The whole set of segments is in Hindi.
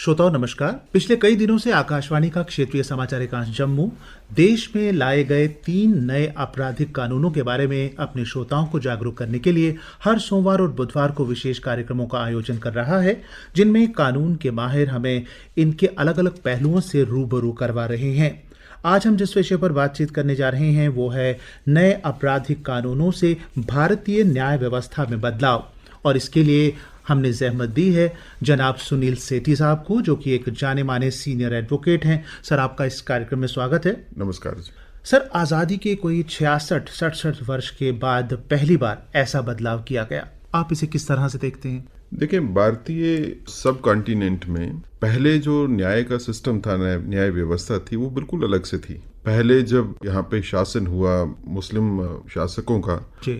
श्रोताओं नमस्कार पिछले कई दिनों से आकाशवाणी का क्षेत्रीय समाचार एकांश जम्मू देश में लाए गए तीन नए आपराधिक कानूनों के बारे में अपने श्रोताओं को जागरूक करने के लिए हर सोमवार और बुधवार को विशेष कार्यक्रमों का आयोजन कर रहा है जिनमें कानून के माहिर हमें इनके अलग अलग पहलुओं से रूबरू करवा रहे हैं आज हम जिस विषय पर बातचीत करने जा रहे हैं वो है नए आपराधिक कानूनों से भारतीय न्याय व्यवस्था में बदलाव और इसके लिए हमने जहमत दी है जनाब सुनील सेठी साहब को जो कि एक जाने माने सीनियर एडवोकेट हैं सर आपका इस कार्यक्रम में स्वागत है नमस्कार जी सर आज़ादी के कोई छियासठ सड़सठ वर्ष के बाद पहली बार ऐसा बदलाव किया गया आप इसे किस तरह से देखते हैं देखिए भारतीय सब कॉन्टिनेंट में पहले जो न्याय का सिस्टम था न्याय व्यवस्था थी वो बिल्कुल अलग से थी पहले जब यहाँ पे शासन हुआ मुस्लिम शासकों का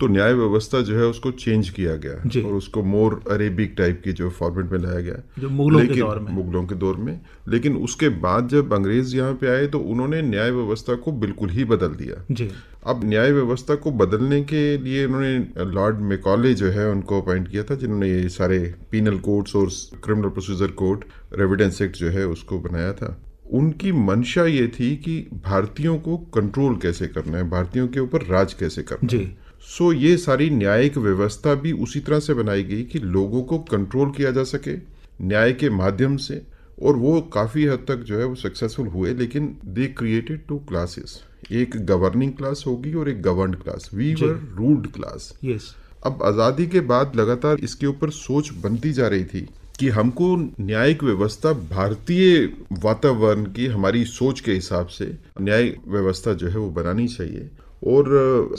तो न्याय व्यवस्था जो है उसको चेंज किया गया और उसको मोर अरेबिक टाइप की जो फॉर्मेट में लाया गया जो मुगलों के दौर में मुगलों के दौर में लेकिन उसके बाद जब अंग्रेज यहाँ पे आए तो उन्होंने न्याय व्यवस्था को बिल्कुल ही बदल दिया अब न्याय व्यवस्था को बदलने के लिए उन्होंने लॉर्ड मेकॉले जो है उनको अपॉइंट किया था जिन्होंने ये सारे पीनल कोड्स और criminal procedure code evidence act जो है उसको बनाया था उनकी मंशा ये थी कि भारतीयों को कंट्रोल कैसे करना है भारतीयों के ऊपर राज कैसे करना जी सो ये सारी न्यायिक व्यवस्था भी उसी तरह से बनाई गई कि लोगों को कंट्रोल किया जा सके न्याय के माध्यम से और वो काफ़ी हद तक जो है वो सक्सेसफुल हुए लेकिन दे क्रिएटेड टू क्लासेस एक गवर्निंग क्लास होगी और एक govern class we were ruled class yes अब आज़ादी के बाद लगातार इसके ऊपर सोच बनती जा रही थी कि हमको न्यायिक व्यवस्था भारतीय वातावरण की हमारी सोच के हिसाब से न्याय व्यवस्था जो है वो बनानी चाहिए और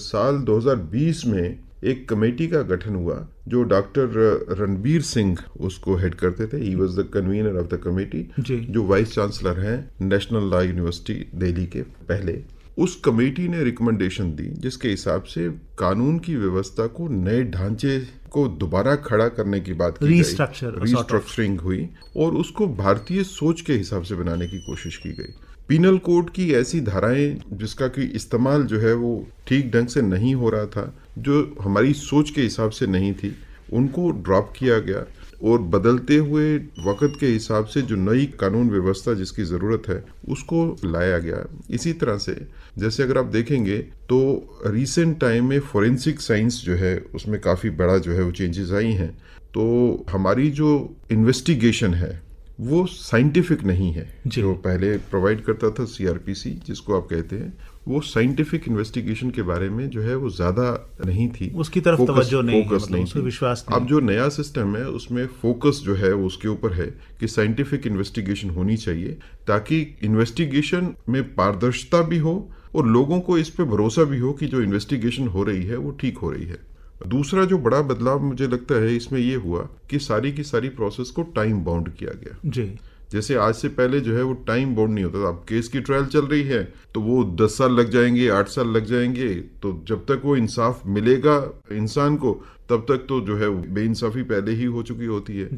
साल 2020 में एक कमेटी का गठन हुआ जो डॉक्टर रणबीर सिंह उसको हेड करते थे he was the convener of the committee जो वाइस चांसलर हैं नेशनल लॉ यूनिवर्सिटी दिल्ली के पहले उस कमेटी ने रिकमेंडेशन दी जिसके हिसाब से कानून की व्यवस्था को नए ढांचे को दोबारा खड़ा करने की बात की रीस्ट्रक्चर रीस्ट्रक्चरिंग हुई और उसको भारतीय सोच के हिसाब से बनाने की कोशिश की गई पीनल कोड की ऐसी धाराएं जिसका कि इस्तेमाल जो है वो ठीक ढंग से नहीं हो रहा था जो हमारी सोच के हिसाब से नहीं थी उनको ड्रॉप किया गया और बदलते हुए वक्त के हिसाब से जो नई कानून व्यवस्था जिसकी ज़रूरत है उसको लाया गया इसी तरह से जैसे अगर आप देखेंगे तो रिसेंट टाइम में फॉरेंसिक साइंस जो है उसमें काफ़ी बड़ा जो है वो चेंजेस आई हैं तो हमारी जो इन्वेस्टिगेशन है वो साइंटिफिक नहीं है जो पहले प्रोवाइड करता था सीआरपीसी जिसको आप कहते हैं वो साइंटिफिक इन्वेस्टिगेशन के बारे में जो है वो ज्यादा नहीं थी उसकी तरफ focus, तवज्जो नहीं फोकस मतलब नहीं थी विश्वास नहीं। अब जो नया सिस्टम है उसमें फोकस जो है वो उसके ऊपर है कि साइंटिफिक इन्वेस्टिगेशन होनी चाहिए ताकि इन्वेस्टिगेशन में पारदर्शिता भी हो और लोगों को इस पर भरोसा भी हो कि जो इन्वेस्टिगेशन हो रही है वो ठीक हो रही है दूसरा जो बड़ा बदलाव मुझे लगता है इसमें यह हुआ कि सारी की सारी प्रोसेस को टाइम बाउंड किया गया जी जैसे आज से पहले जो है वो टाइम बाउंड नहीं होता था अब केस की ट्रायल चल रही है तो वो दस साल लग जाएंगे आठ साल लग जाएंगे तो जब तक वो इंसाफ मिलेगा इंसान को तब तक तो जो है बेइंसाफी पहले ही हो चुकी होती है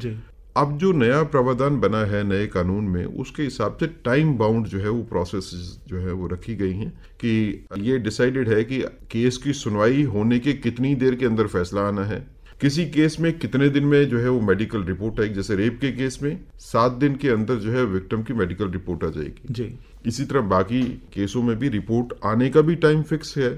अब जो नया प्रावधान बना है नए कानून में उसके हिसाब से टाइम बाउंड जो है वो प्रोसेस जो है वो रखी गई हैं कि ये डिसाइडेड है कि केस की सुनवाई होने के कितनी देर के अंदर फैसला आना है किसी केस में कितने दिन में जो है वो मेडिकल रिपोर्ट आएगी जैसे रेप के केस में सात दिन के अंदर जो है विक्टिम की मेडिकल रिपोर्ट आ जाएगी जी इसी तरह बाकी केसों में भी रिपोर्ट आने का भी टाइम फिक्स है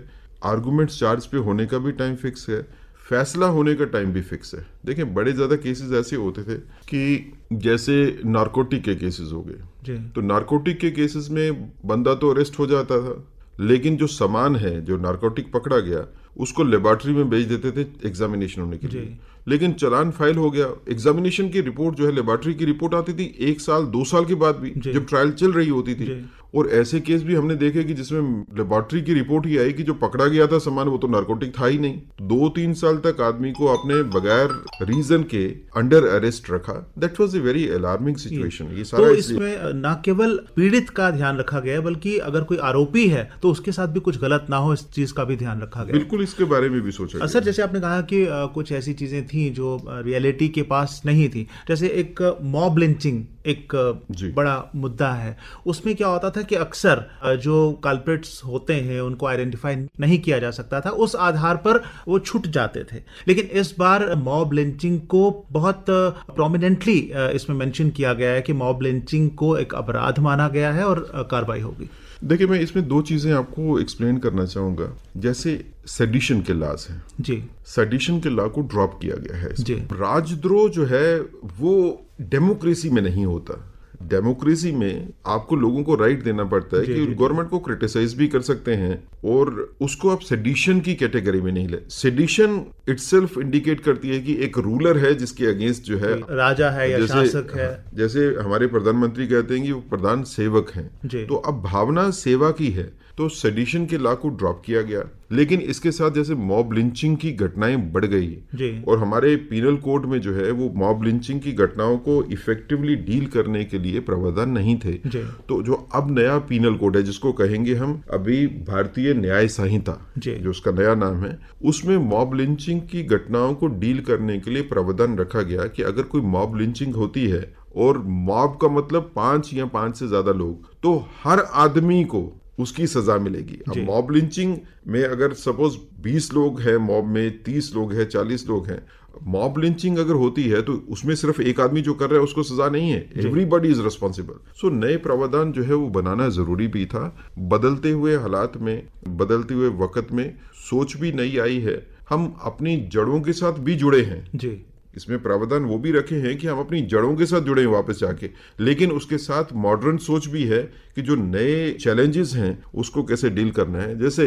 आर्गूमेंट चार्ज पे होने का भी टाइम फिक्स है फैसला होने का टाइम भी फिक्स है देखिए बड़े ज़्यादा केसेस ऐसे होते थे कि जैसे नार्कोटिक के केसेस हो गए तो नार्कोटिक के केसेस में बंदा तो अरेस्ट हो जाता था लेकिन जो सामान है जो नार्कोटिक पकड़ा गया उसको लेबॉर्ट्री में भेज देते थे एग्जामिनेशन होने के लिए लेकिन चलान फाइल हो गया एग्जामिनेशन की रिपोर्ट जो है लेबॉर्ट्री की रिपोर्ट आती थी एक साल दो साल के बाद भी जब ट्रायल चल रही होती थी और ऐसे केस भी हमने देखे कि जिसमें लेबॉर्ट्री की रिपोर्ट ही आई कि जो पकड़ा गया था सामान वो तो नार्कोटिक था ही नहीं दो तीन साल तक आदमी को अपने बगैर रीजन के अंडर अरेस्ट रखा that was a very alarming situation ये तो सारा तो इसमें न केवल पीड़ित का ध्यान रखा गया बल्कि अगर कोई आरोपी है तो उसके साथ भी कुछ गलत ना हो इस चीज का भी ध्यान रखा गया बिल्कुल इसके बारे में भी सोचा सर जैसे आपने कहा कि कुछ ऐसी चीजें थी जो रियलिटी के पास नहीं थी जैसे एक मॉब लिंचिंग एक बड़ा मुद्दा है उसमें क्या होता था कि अक्सर जो कल्प्रिट्स होते हैं उनको आइडेंटिफाई नहीं किया जा सकता था उस आधार पर वो छूट जाते थे लेकिन इस बार मॉब लिंचिंग को बहुत प्रोमिनेंटली इसमें मेंशन किया गया है कि मॉब लिंचिंग को एक अपराध माना गया है और कार्रवाई होगी देखिए मैं इसमें दो चीजें आपको एक्सप्लेन करना चाहूंगा जैसे सेडिशन के लाज हैं जी सेडिशन के लॉ को ड्रॉप किया गया है राजद्रोह जो है वो डेमोक्रेसी में नहीं होता डेमोक्रेसी में आपको लोगों को राइट देना पड़ता है कि गवर्नमेंट को क्रिटिसाइज भी कर सकते हैं और उसको आप सेडिशन की कैटेगरी में नहीं ले सेडिशन इटसेल्फ इंडिकेट करती है कि एक रूलर है जिसके अगेंस्ट जो है राजा है या शासक है हाँ, जैसे हमारे प्रधानमंत्री कहते हैं कि वो प्रधान सेवक हैं तो अब भावना सेवा की है तो सेडिशन के लॉ को ड्रॉप किया गया लेकिन इसके साथ जैसे मॉब लिंचिंग की घटनाएं बढ़ गई और हमारे पीनल कोड में जो है वो मॉब लिंचिंग की घटनाओं को इफेक्टिवली डील करने के लिए प्रावधान नहीं थे तो जो अब नया पीनल कोड है जिसको कहेंगे हम अभी भारतीय न्याय संहिता जो उसका नया नाम है उसमें मॉब लिंचिंग की घटनाओं को डील करने के लिए प्रावधान रखा गया कि अगर कोई मॉब लिंचिंग होती है और मॉब का मतलब पांच या पांच से ज्यादा लोग तो हर आदमी को उसकी सजा मिलेगी अब मॉब लिंचिंग में अगर सपोज 20 लोग हैं मॉब में 30 लोग हैं 40 लोग हैं मॉब लिंचिंग अगर होती है तो उसमें सिर्फ एक आदमी जो कर रहा है उसको सजा नहीं है एवरीबॉडी इज रिस्पॉन्सिबल सो नए प्रावधान जो है वो बनाना जरूरी भी था बदलते हुए हालात में बदलते हुए वक्त में सोच भी नई आई है हम अपनी जड़ों के साथ भी जुड़े हैं जी इसमें प्रावधान वो भी रखे हैं कि हम अपनी जड़ों के साथ जुड़े वापस जाके लेकिन उसके साथ मॉडर्न सोच भी है कि जो नए चैलेंजेस हैं उसको कैसे डील करना है जैसे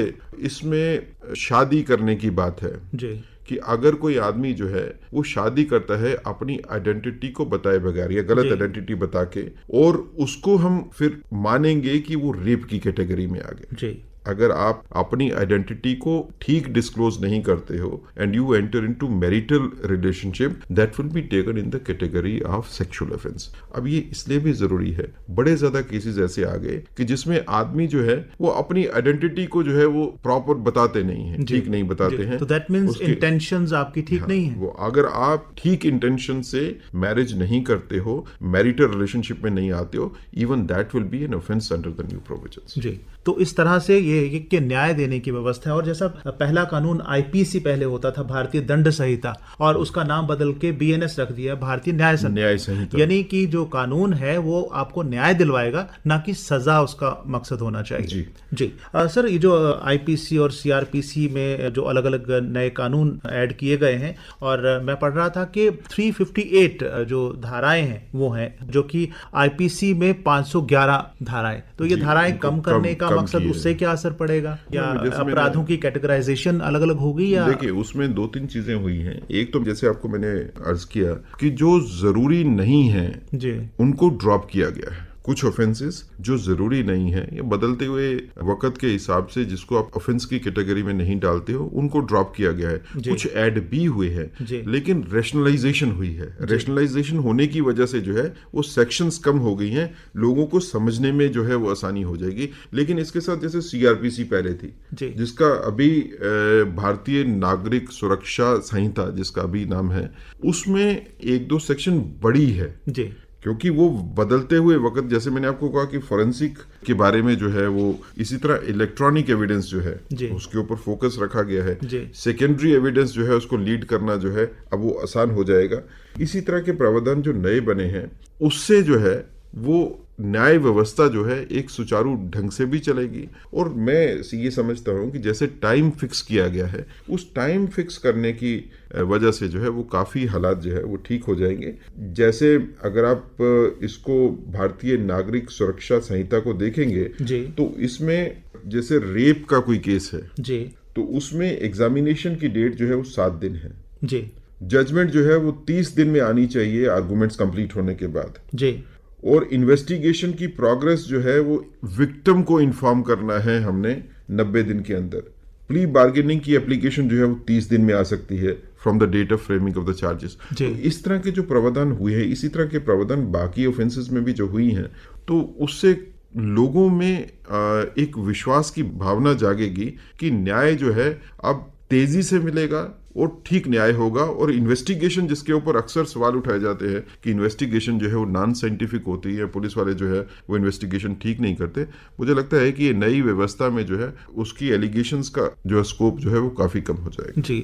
इसमें शादी करने की बात है जी कि अगर कोई आदमी जो है वो शादी करता है अपनी आइडेंटिटी को बताए बगैर या गलत आइडेंटिटी बता के और उसको हम फिर मानेंगे कि वो रेप की कैटेगरी में आ गए अगर आप अपनी आइडेंटिटी को ठीक डिस्क्लोज नहीं करते हो and you enter into marital relationship that will be taken in the category of sexual offence अब ये इसलिए भी जरूरी है बड़े ज्यादा केसेस ऐसे आ गए कि जिसमें आदमी जो है वो अपनी आइडेंटिटी को जो है वो प्रॉपर बताते नहीं है ठीक नहीं बताते हैं तो दैट मीन्स इंटेंशन आपकी ठीक हाँ, नहीं है वो अगर आप ठीक इंटेंशन से मैरिज नहीं करते हो मैरिटल रिलेशनशिप में नहीं आते हो even that will be an offence under the new provision जी तो इस तरह से ये ये के न्याय देने की व्यवस्था है और जैसा पहला कानून आईपीसी पहले होता था भारतीय दंड संहिता और उसका नाम बदल के बीएनएस रख दिया भारतीय न्याय न्याय संहिता यानी कि जो कानून है वो आपको न्याय दिलवाएगा ना कि सजा उसका मकसद होना चाहिए जी जी आ, सर ये जो आईपीसी और सीआरपीसी में जो अलग अलग नए कानून ऐड किए गए हैं और मैं पढ़ रहा था कि 358 जो धाराएं हैं वो हैं जो कि आईपीसी में 511 धाराएं तो ये धाराएं कम करने का मकसद उससे क्या असर पड़ेगा या अपराधों की कैटेगराइजेशन अलग अलग होगी या देखिए उसमें दो तीन चीजें हुई हैं एक तो जैसे आपको मैंने अर्ज किया कि जो जरूरी नहीं है जी उनको ड्रॉप किया गया है कुछ ऑफेंसेस जो ज़रूरी नहीं है या बदलते हुए वक़्त के हिसाब से जिसको आप ऑफेंस की कैटेगरी में नहीं डालते हो उनको ड्रॉप किया गया है कुछ ऐड भी हुए हैं लेकिन रेशनलाइजेशन हुई है रेशनलाइजेशन होने की वजह से जो है वो सेक्शंस कम हो गई हैं लोगों को समझने में जो है वो आसानी हो जाएगी लेकिन इसके साथ जैसे सीआरपीसी पहले थी जिसका अभी भारतीय नागरिक सुरक्षा संहिता जिसका अभी नाम है उसमें एक दो सेक्शन बड़ी है जी क्योंकि वो बदलते हुए वक्त जैसे मैंने आपको कहा कि फॉरेंसिक के बारे में जो है वो इसी तरह इलेक्ट्रॉनिक एविडेंस जो है उसके ऊपर फोकस रखा गया है सेकेंडरी एविडेंस जो है उसको लीड करना जो है अब वो आसान हो जाएगा इसी तरह के प्रावधान जो नए बने हैं उससे जो है वो न्याय व्यवस्था जो है एक सुचारू ढंग से भी चलेगी और मैं ये समझता हूँ कि जैसे टाइम फिक्स किया गया है उस टाइम फिक्स करने की वजह से जो है वो काफ़ी हालात जो है वो ठीक हो जाएंगे जैसे अगर आप इसको भारतीय नागरिक सुरक्षा संहिता को देखेंगे तो इसमें जैसे रेप का कोई केस है जी तो उसमें एग्जामिनेशन की डेट जो है वो सात दिन है जी जजमेंट जो है वो तीस दिन में आनी चाहिए आर्गूमेंट्स कंप्लीट होने के बाद जी और इन्वेस्टिगेशन की प्रोग्रेस जो है वो विक्टिम को इन्फॉर्म करना है हमने नब्बे दिन के अंदर प्ली बार्गेनिंग की एप्लीकेशन जो है वो तीस दिन में आ सकती है from the date of framing of the charges इस तरह के जो प्रावधान हुए हैं इसी तरह के प्रावधान बाकी ऑफेंसेस में भी जो हुई हैं तो उससे लोगों में एक विश्वास की भावना जागेगी कि न्याय जो है अब तेजी से मिलेगा वो ठीक न्याय होगा और इन्वेस्टिगेशन जिसके ऊपर अक्सर सवाल उठाए जाते हैं कि इन्वेस्टिगेशन जो है वो नॉन साइंटिफिक होती है पुलिस वाले जो है वो इन्वेस्टिगेशन ठीक नहीं करते मुझे लगता है कि ये नई व्यवस्था में जो है उसकी एलिगेशंस का जो है स्कोप जो है वो काफ़ी कम हो जाएगा जी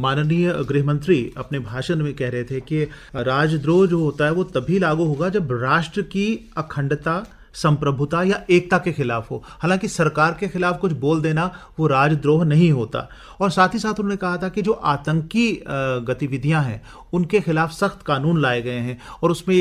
माननीय गृह मंत्री अपने भाषण में कह रहे थे कि राजद्रोह जो होता है वो तभी लागू होगा जब राष्ट्र की अखंडता संप्रभुता या एकता के खिलाफ हो हालांकि सरकार के खिलाफ कुछ बोल देना वो राजद्रोह नहीं होता और साथ ही साथ उन्होंने कहा था कि जो आतंकी गतिविधियां हैं उनके खिलाफ सख्त कानून लाए गए हैं और उसमें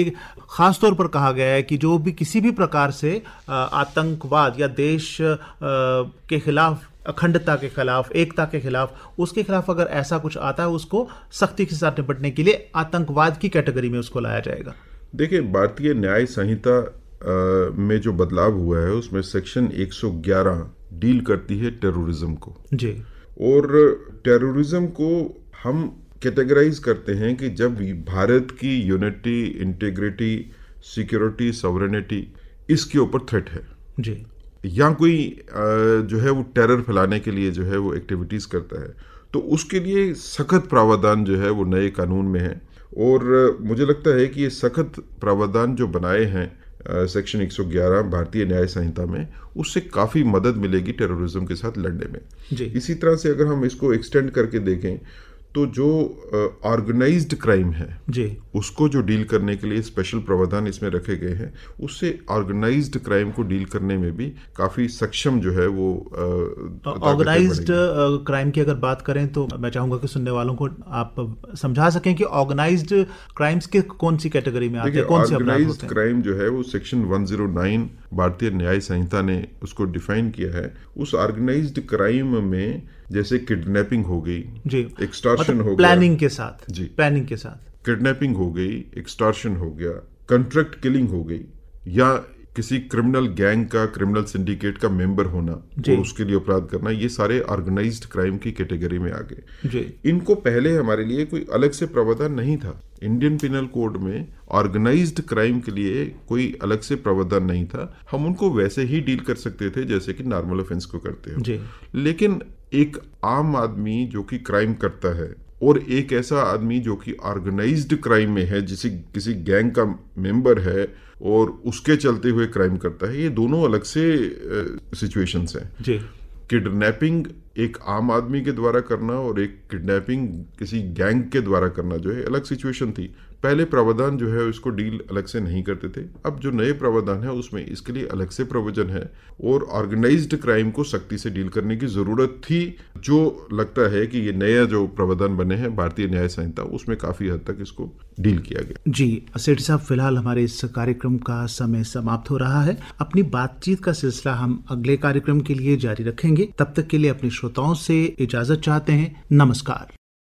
खास तौर पर कहा गया है कि जो भी किसी भी प्रकार से आतंकवाद या देश के खिलाफ अखंडता के खिलाफ एकता के खिलाफ उसके खिलाफ अगर ऐसा कुछ आता है उसको सख्ती के साथ निपटने के लिए आतंकवाद की कैटेगरी में उसको लाया जाएगा देखिए भारतीय न्याय संहिता में जो बदलाव हुआ है उसमें सेक्शन 111 डील करती है टेररिज्म को जी और टेररिज्म को हम कैटेगराइज करते हैं कि जब भारत की यूनिटी इंटीग्रिटी सिक्योरिटी सॉवरेनिटी इसके ऊपर थ्रेट है जी या कोई जो है वो टेरर फैलाने के लिए जो है वो एक्टिविटीज़ करता है तो उसके लिए सख्त प्रावधान जो है वो नए कानून में है और मुझे लगता है कि ये सख्त प्रावधान जो बनाए हैं सेक्शन 111 भारतीय न्याय संहिता में उससे काफ़ी मदद मिलेगी टेररिज्म के साथ लड़ने में इसी तरह से अगर हम इसको एक्सटेंड करके देखें तो जो ऑर्गेनाइज्ड क्राइम है जी उसको जो डील करने के लिए स्पेशल प्रावधान इसमें रखे गए हैं उससे ऑर्गेनाइज्ड क्राइम को डील करने में भी काफ़ी सक्षम जो है वो ऑर्गेनाइज्ड तो क्राइम की अगर बात करें तो मैं चाहूंगा कि सुनने वालों को आप समझा सकें कि ऑर्गेनाइज्ड क्राइम्स के कौन सी कैटेगरी में आते हैं कौन से ऑर्गेनाइज्ड क्राइम जो है वो सेक्शन 109 भारतीय न्याय संहिता ने उसको डिफाइन किया है उस ऑर्गेनाइज क्राइम में जैसे किडनैपिंग हो गई जी एक्सटॉर्शन मतलब हो प्लानिंग के साथ जी प्लानिंग के साथ किडनैपिंग हो गई एक्सटॉर्शन हो गया कंट्रैक्ट किलिंग हो गई या किसी क्रिमिनल गैंग का क्रिमिनल सिंडिकेट का मेंबर होना और उसके लिए अपराध करना ये सारे ऑर्गेनाइज्ड क्राइम की कैटेगरी में आ गए इनको पहले हमारे लिए कोई अलग से प्रावधान नहीं था इंडियन पिनल कोड में ऑर्गेनाइज्ड क्राइम के लिए कोई अलग से प्रावधान नहीं था हम उनको वैसे ही डील कर सकते थे जैसे कि नॉर्मल ऑफेंस को करते हैं लेकिन एक आम आदमी जो कि क्राइम करता है और एक ऐसा आदमी जो कि ऑर्गेनाइज क्राइम में है जिसे किसी गैंग का मेंबर है और उसके चलते हुए क्राइम करता है ये दोनों अलग से सिचुएशंस हैं जी किडनैपिंग एक आम आदमी के द्वारा करना और एक किडनैपिंग किसी गैंग के द्वारा करना जो है अलग सिचुएशन थी पहले प्रावधान जो है उसको डील अलग से नहीं करते थे अब जो नए प्रावधान है उसमें इसके लिए अलग से प्रोविजन है और ऑर्गेनाइज क्राइम को सख्ती से डील करने की ज़रूरत थी जो लगता है कि ये नया जो प्रावधान बने हैं भारतीय न्याय संहिता उसमें काफ़ी हद तक इसको डील किया गया जी सेठ साहब फिलहाल हमारे इस कार्यक्रम का समय समाप्त हो रहा है अपनी बातचीत का सिलसिला हम अगले कार्यक्रम के लिए जारी रखेंगे तब तक के लिए अपने श्रोताओं से इजाजत चाहते हैं नमस्कार